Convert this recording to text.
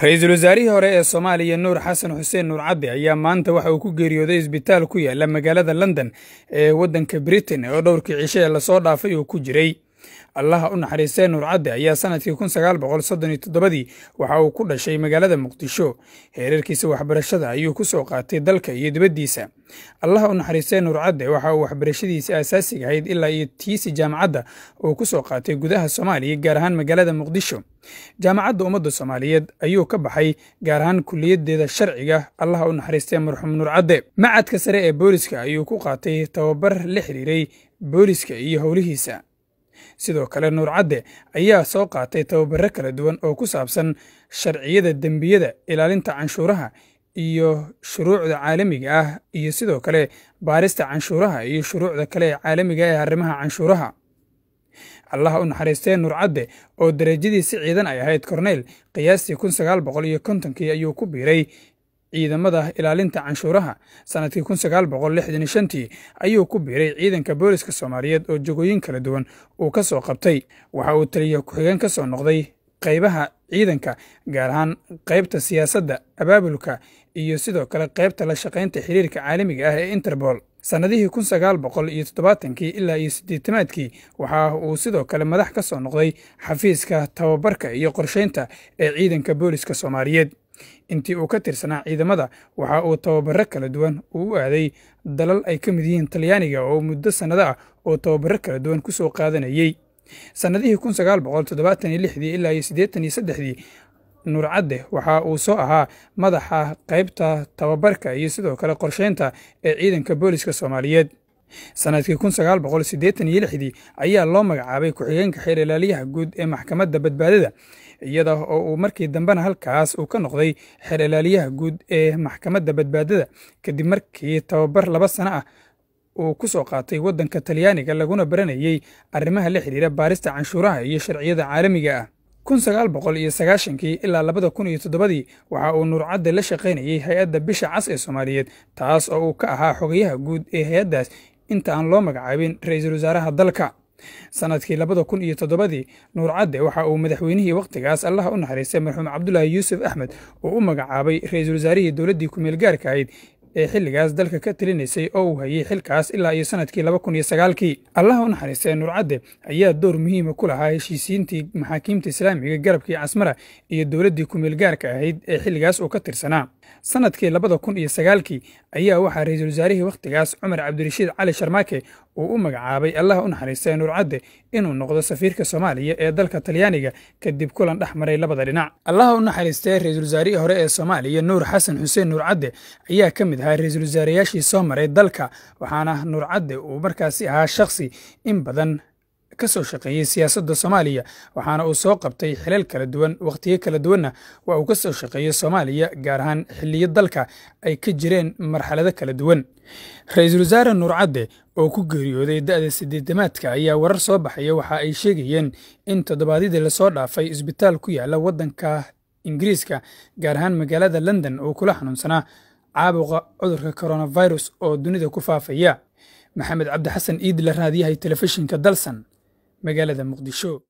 ra-iisul wasaarihii hore ee soomaaliya nuur xasan xuseen nuur cabdi ayaa maanta waxa uu ku geeriyooday isbitaal ku yaala magaalada london ee waddanka britain oo dhowrkii cishe lasoo dhaafay uu ku jiray allaha u naxariistee nuurcadde ayaa sanadkii kun sagaal boqol soddon iyo toddobadii waxa uu ku dhashay magaalada muqdisho heerarkiisa waxbarashada ayuu ku soo qaatay dalka iyo dibaddiisa allaha u naxariistee nuurcadde waxa uu waxbarashadiisa aasaasiga ahayd ilaa iyo tiisi jaamacadda uu ku soo qaatay gudaha soomaaliya gaar ahaan magaalada muqdisho jaamacadda ummadda soomaaliyeed ayuu ka baxay gaar ahaan kuliyaddeeda sharciga allaha u naxariistee marxuum nuurcadde macadka sare ee booliska ayuu ku qaatay tababar la xiriiray booliska iyo howlihiisa sidoo kale nuur cadde ayaa soo qaatay tababaro kala duwan oo ku saabsan sharciyada dembiyada ilaalinta canshuuraha iyo shuruucda caalamiga ah iyo sidoo kale baarista canshuuraha iyo shuruucda kale ee caalamiga ah ee arrimaha canshuuraha allaha u naxariistee nuur cadde oo darajadiisi ciidan ay ahayd korneyl qiyaastii kun sagaal boqol iyo kontonkii ayuu ku biiray ciidamada ilaalinta canshuuraha sannadkii kun ayuu ku biiray ciidanka booliska soomaaliyeed oo jegooyin kala duwan uu ka soo qabtay waxa uu taliya ku-xigeen ka soo noqday qaybaha ciidanka gaar ahaan qaybta siyaasadda abaabulka iyo sidoo kale qaybta la shaqaynta xiriirka caalamiga ah ee interbool sannadihii kun sagaal boqol iyo toddobaatankii ilaa iyo siddeetamaadkii waxa uu sidoo kale madax ka soo noqday xafiiska tababarka iyo qorshaynta ee ciidanka booliska soomaaliyeed intii uu ka tirsanaa ciidamada waxa uu tababaro kala duwan uu u aaday dalal ay ka mid yihiin talyaaniga oo muddo sannado ah oo tababaro kala duwan ku soo qaadanayey sannadihii ilaa iyoeedii nurcadde waxa uu soo ahaa madaxa qaybta tababarka iyo sidoo kale qorshaynta ee ciidanka booliska soomaaliyeed sanadkii ayaa loo magacaabay ku-xigeenka ilaaliyaha guud ee maxkamadda badbaadada iyada oo uu markii dambena halkaas uu ka noqday xeer ilaaliyaha guud ee maxkamadda badbaadada kadib markii tababar laba sano ah uu ku soo qaatay waddanka talyaaniga laguna baranayey arrimaha la xidhiira baarista canshuuraha iyo sharciyada caalamiga ah kun sagaal boqol iyo sagaashankii ilaa labada kun iyo toddobadii waxa uu nuurcadda la shaqaynayey hay-adda bisha cas ee soomaaliyeed taas oo uu ka ahaa xogayaha guud ee hay-addaas inta aan loo magacaabin ra ra'iisul wasaaraha dalka sannadkii labada kun iyo toddobadii nuur cadde waxa uu madaxweynihii wakhtigaas allaha u naxariistay marxuum cabdulaahi yuusuf axmed uu u magacaabay ra ra'iisul wasaarihii dowladdii kumeel gaarka ahayd ee xilligaas dalka ka telinaysay oo uu hayay xilkaas ilaa iyo sannadkii laba kun iyo sagaalkii allaha u naxariistee nuurcadde ayaa door muhiima ah ku lahaa heshiisiintii maxaakiimta islaamiga garabkii casmara iyo dowladdii kumeel gaarka ahayd ee xilligaas uu ka tirsanaa sanadkii labada kun iyo sagaalkii ayaa waxaa ra-iisul wasaarihii wakhtigaas cumar cabdirashiid cali sharmaake uu u magacaabay allaha u naxariistay nuur inuu noqdo safiirka soomaaliya ee dalka talyaaniga kadib kulan dhex maray labada dhinac allaha u naxariistay ra-iisul wasaarihii hore ee soomaaliya nuur xasan xuseen nuur cadde ayaa ka mid ahaa ra-iisul wasaarayaashii soo maray dalka waxaana nuur cadde uu markaasi ahaa shakhsi in badan ka soo shaqeeyey siyaasadda soomaaliya waxaana uu soo qabtay xilal kala duwan wakhtiyo kala duwanna waa uu ka soo shaqeeyey soomaaliya gaar ahaan xilliyo dalka ay ka jireen marxalado kala duwan ra-iisul wasaare nuur cadde oo ku geeriyooday da'da sideedamaadka ayaa warar soo baxaya waxa ay sheegayeen in toddobaadyadii lasoo dhaafay isbitaal ku yaala waddanka ingiriiska gaar ahaan magaalada london uu kula xanuunsanaa caabuqa cudurka koronafirus oo dunida ku faafaya maxamed cabdixasan xasan raadiyahay telefishinka dalsan magaalada muqdisho